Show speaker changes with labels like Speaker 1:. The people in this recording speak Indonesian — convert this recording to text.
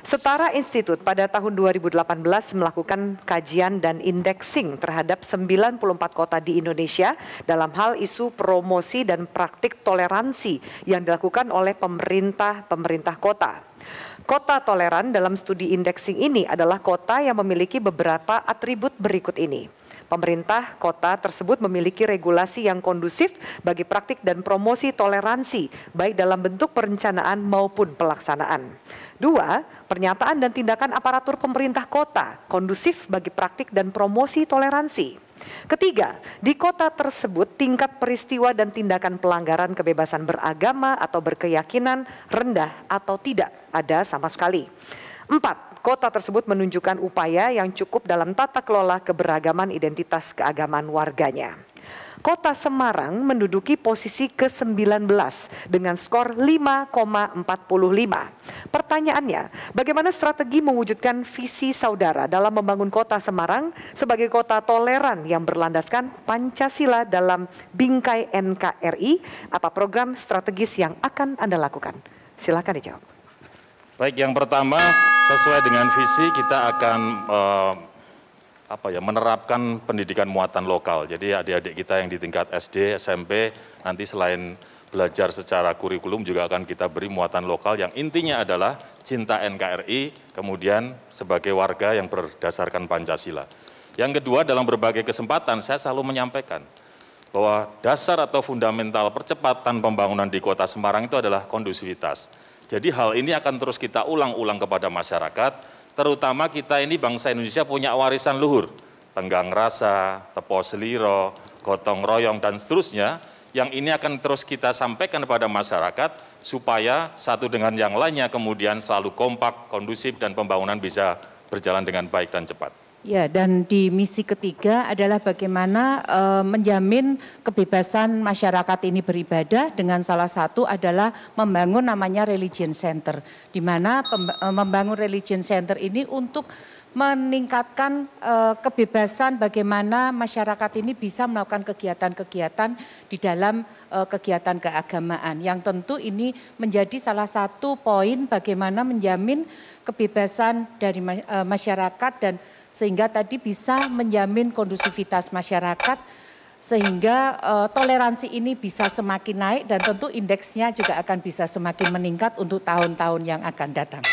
Speaker 1: Setara Institut pada tahun 2018 melakukan kajian dan indexing terhadap 94 kota di Indonesia dalam hal isu promosi dan praktik toleransi yang dilakukan oleh pemerintah-pemerintah kota. Kota toleran dalam studi indexing ini adalah kota yang memiliki beberapa atribut berikut ini Pemerintah kota tersebut memiliki regulasi yang kondusif bagi praktik dan promosi toleransi baik dalam bentuk perencanaan maupun pelaksanaan. Dua, pernyataan dan tindakan aparatur pemerintah kota kondusif bagi praktik dan promosi toleransi. Ketiga, di kota tersebut tingkat peristiwa dan tindakan pelanggaran kebebasan beragama atau berkeyakinan rendah atau tidak ada sama sekali. Empat, kota tersebut menunjukkan upaya yang cukup dalam tata kelola keberagaman identitas keagamaan warganya. Kota Semarang menduduki posisi ke-19 dengan skor 5,45. Pertanyaannya, bagaimana strategi mewujudkan visi saudara dalam membangun kota Semarang sebagai kota toleran yang berlandaskan Pancasila dalam bingkai NKRI? Apa program strategis yang akan Anda lakukan? Silakan dijawab.
Speaker 2: Baik, yang pertama Sesuai dengan visi kita akan eh, apa ya menerapkan pendidikan muatan lokal. Jadi adik-adik kita yang di tingkat SD, SMP nanti selain belajar secara kurikulum juga akan kita beri muatan lokal yang intinya adalah cinta NKRI kemudian sebagai warga yang berdasarkan Pancasila. Yang kedua dalam berbagai kesempatan saya selalu menyampaikan bahwa dasar atau fundamental percepatan pembangunan di kota Semarang itu adalah kondusivitas jadi hal ini akan terus kita ulang-ulang kepada masyarakat, terutama kita ini bangsa Indonesia punya warisan luhur, tenggang rasa, tepo seliro, gotong royong, dan seterusnya, yang ini akan terus kita sampaikan kepada masyarakat supaya satu dengan yang lainnya kemudian selalu kompak, kondusif, dan pembangunan bisa berjalan dengan baik dan cepat.
Speaker 3: Ya, dan di misi ketiga adalah bagaimana e, menjamin kebebasan masyarakat ini beribadah dengan salah satu adalah membangun namanya religion center. Di mana pemba, eh, membangun religion center ini untuk meningkatkan eh, kebebasan bagaimana masyarakat ini bisa melakukan kegiatan-kegiatan di dalam eh, kegiatan keagamaan. Yang tentu ini menjadi salah satu poin bagaimana menjamin kebebasan dari eh, masyarakat dan sehingga tadi bisa menjamin kondusivitas masyarakat sehingga uh, toleransi ini bisa semakin naik dan tentu indeksnya juga akan bisa semakin meningkat untuk tahun-tahun yang akan datang.